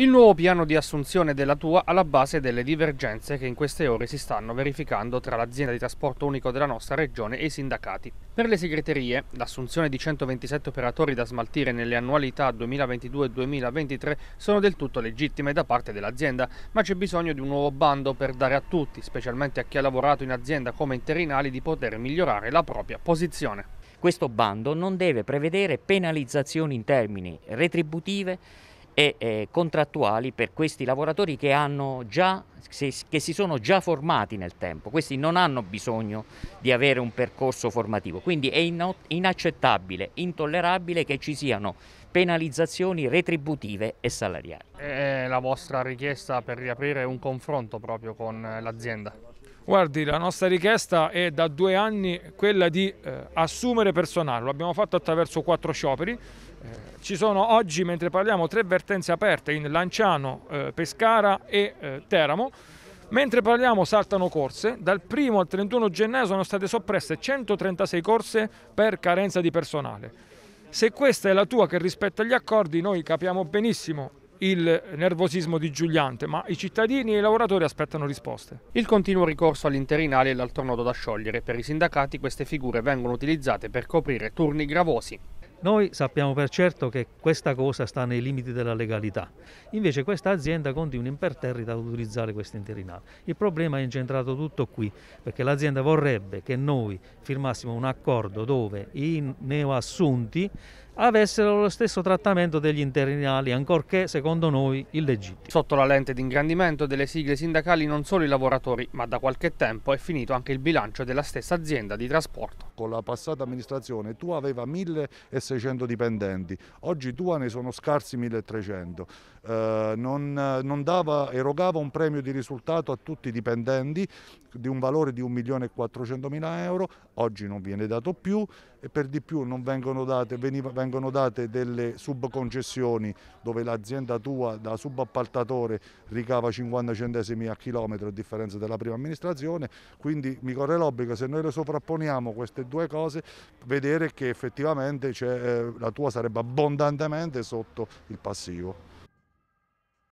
il nuovo piano di assunzione della TUA alla base delle divergenze che in queste ore si stanno verificando tra l'azienda di trasporto unico della nostra regione e i sindacati. Per le segreterie, l'assunzione di 127 operatori da smaltire nelle annualità 2022-2023 sono del tutto legittime da parte dell'azienda, ma c'è bisogno di un nuovo bando per dare a tutti, specialmente a chi ha lavorato in azienda come interinali, di poter migliorare la propria posizione. Questo bando non deve prevedere penalizzazioni in termini retributive e eh, contrattuali per questi lavoratori che, già, se, che, si sono già formati nel tempo, questi non hanno bisogno di avere un percorso formativo, quindi è inaccettabile, intollerabile che ci siano penalizzazioni retributive e salariali. È la vostra richiesta per riaprire un confronto proprio con eh, l'azienda? Guardi, la nostra richiesta è da due anni quella di eh, assumere personale, lo abbiamo fatto attraverso quattro scioperi. Eh, ci sono oggi, mentre parliamo, tre vertenze aperte in Lanciano, eh, Pescara e eh, Teramo. Mentre parliamo saltano corse, dal 1 al 31 gennaio sono state soppresse 136 corse per carenza di personale. Se questa è la tua che rispetta gli accordi, noi capiamo benissimo il nervosismo di Giuliante, ma i cittadini e i lavoratori aspettano risposte. Il continuo ricorso all'interinale è l'altro nodo da sciogliere. Per i sindacati queste figure vengono utilizzate per coprire turni gravosi. Noi sappiamo per certo che questa cosa sta nei limiti della legalità, invece questa azienda continua imperterrita ad utilizzare questo interinale. Il problema è incentrato tutto qui, perché l'azienda vorrebbe che noi firmassimo un accordo dove i neoassunti avessero lo stesso trattamento degli interinali, ancorché secondo noi illegittimi. Sotto la lente di ingrandimento delle sigle sindacali non solo i lavoratori, ma da qualche tempo è finito anche il bilancio della stessa azienda di trasporto. Con la passata amministrazione tu aveva 1600 dipendenti, oggi tua ne sono scarsi 1300. Eh, non, non dava, erogava un premio di risultato a tutti i dipendenti di un valore di 1.400.000 euro, oggi non viene dato più e per di più non vengono date, veniva, vengono vengono date delle subconcessioni dove l'azienda tua da subappaltatore ricava 50 centesimi a chilometro a differenza della prima amministrazione, quindi mi corre l'obbligo se noi le sovrapponiamo queste due cose vedere che effettivamente eh, la tua sarebbe abbondantemente sotto il passivo.